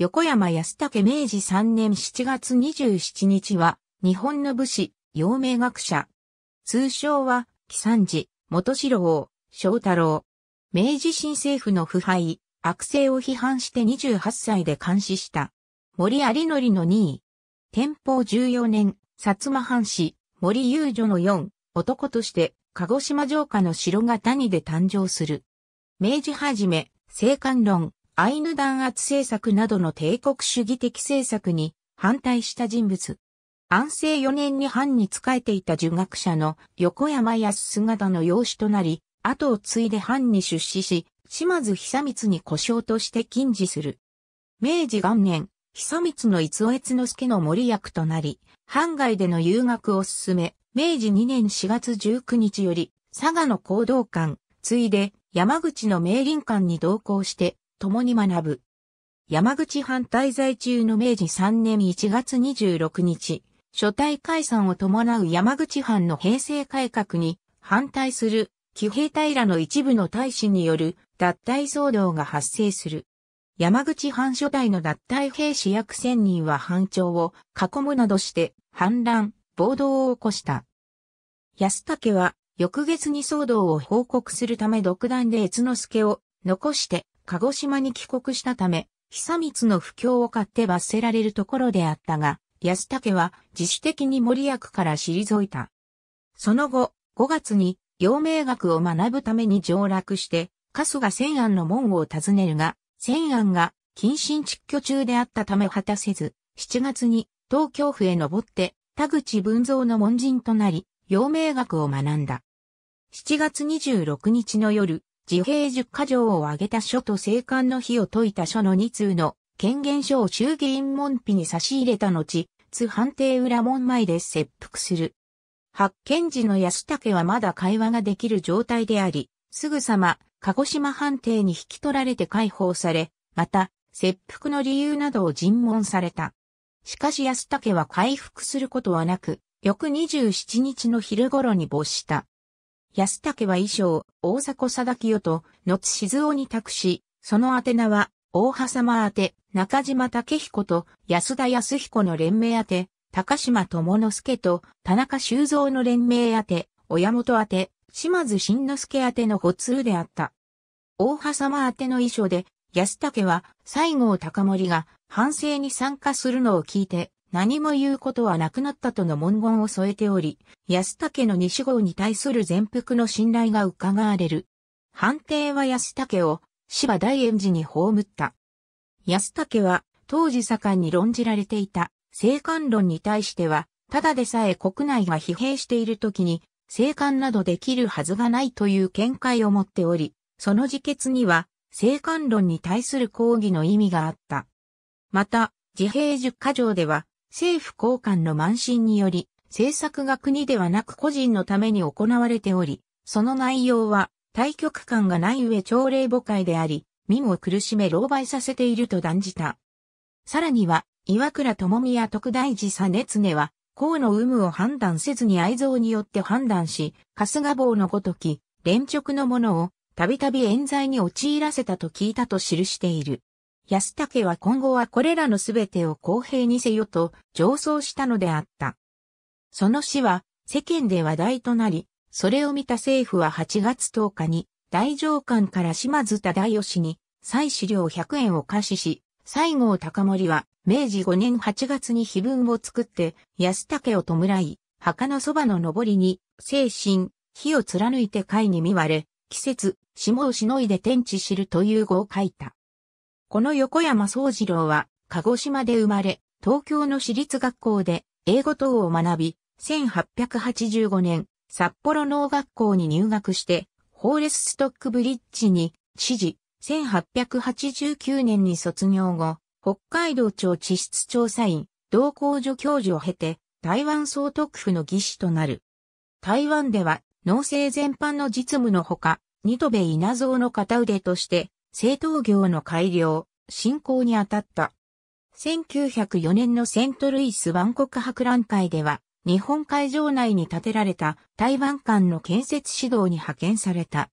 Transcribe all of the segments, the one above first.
横山安武明治3年7月27日は、日本の武士、陽明学者。通称は、木三寺、元四郎、翔太郎。明治新政府の腐敗、悪性を批判して28歳で監視した。森有則の2位。天保14年、薩摩藩士、森遊女の4、男として、鹿児島城下の城が谷で誕生する。明治はじめ、聖函論、アイヌ弾圧政策などの帝国主義的政策に反対した人物。安政4年に藩に仕えていた儒学者の横山安姿の養子となり、後を継いで藩に出資し、島津久光に故障として禁止する。明治元年、久光の逸尾越之助の森役となり、藩外での遊学を進め、明治2年4月19日より、佐賀の行動館、ついで山口の明林館に同行して、共に学ぶ。山口藩滞在中の明治3年1月26日、初代解散を伴う山口藩の平成改革に反対する騎兵隊らの一部の大使による脱退騒動が発生する。山口藩初代の脱退兵士約千人は藩庁を囲むなどして反乱、暴動を起こした。安武は翌月に騒動を報告するため独断で越之助を残して鹿児島に帰国したため、久光の不況を買って罰せられるところであったが、安武は自主的に森役から退いた。その後、5月に、陽明学を学ぶために上洛して、春日千安の門を訪ねるが、千安が謹慎蟄居中であったため果たせず、7月に東京府へ登って、田口文蔵の門人となり、陽明学を学んだ。7月26日の夜、自閉十下条を挙げた書と生還の日を解いた書の2通の権限書を衆議院門扉に差し入れた後、津判定裏門前で切腹する。発見時の安武はまだ会話ができる状態であり、すぐさま鹿児島判定に引き取られて解放され、また、切腹の理由などを尋問された。しかし安武は回復することはなく、翌27日の昼頃に没した。安武は衣装、大迫貞清と、野津静夫に託し、その宛名は、大葉様宛て、中島武彦と安田康彦の連名宛て、高島智之助と田中修造の連名宛て、親元宛て、島津慎之助宛ての補通であった。大葉様宛ての衣装で、安武は西郷隆盛が反省に参加するのを聞いて、何も言うことはなくなったとの文言を添えており、安武の西郷に対する全幅の信頼が伺われる。判定は安武を芝大円寺に葬った。安武は当時盛んに論じられていた生還論に対しては、ただでさえ国内が疲弊している時に、生還などできるはずがないという見解を持っており、その自決には、生還論に対する抗議の意味があった。また、自閉十箇条では、政府高官の慢心により、政策が国ではなく個人のために行われており、その内容は、対局感がない上朝令母会であり、身を苦しめ狼狽させていると断じた。さらには、岩倉智美や徳大寺さねつねは、公の有無を判断せずに愛憎によって判断し、春日坊のごとき、連直の者を、たびたび冤罪に陥らせたと聞いたと記している。安武は今後はこれらのすべてを公平にせよと上奏したのであった。その死は世間で話題となり、それを見た政府は8月10日に大上官から島津忠義に再資料100円を貸しし、西郷隆盛は明治5年8月に碑文を作って安武を弔い、墓のそばの上りに精神、火を貫いて貝に見割れ、季節、霜をしのいで天地知るという語を書いた。この横山宗次郎は、鹿児島で生まれ、東京の私立学校で英語等を学び、1885年、札幌農学校に入学して、ホーレスストックブリッジに、知事、1889年に卒業後、北海道庁地質調査員、同工助教授を経て、台湾総督府の技師となる。台湾では、農政全般の実務のほか、ニトベ稲造の片腕として、政党業の改良、振興に当たった。1904年のセントルイス万国博覧会では、日本海上内に建てられた台湾間の建設指導に派遣された。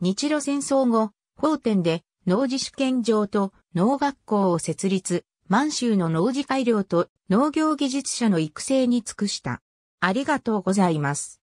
日露戦争後、法典で農事試験場と農学校を設立、満州の農事改良と農業技術者の育成に尽くした。ありがとうございます。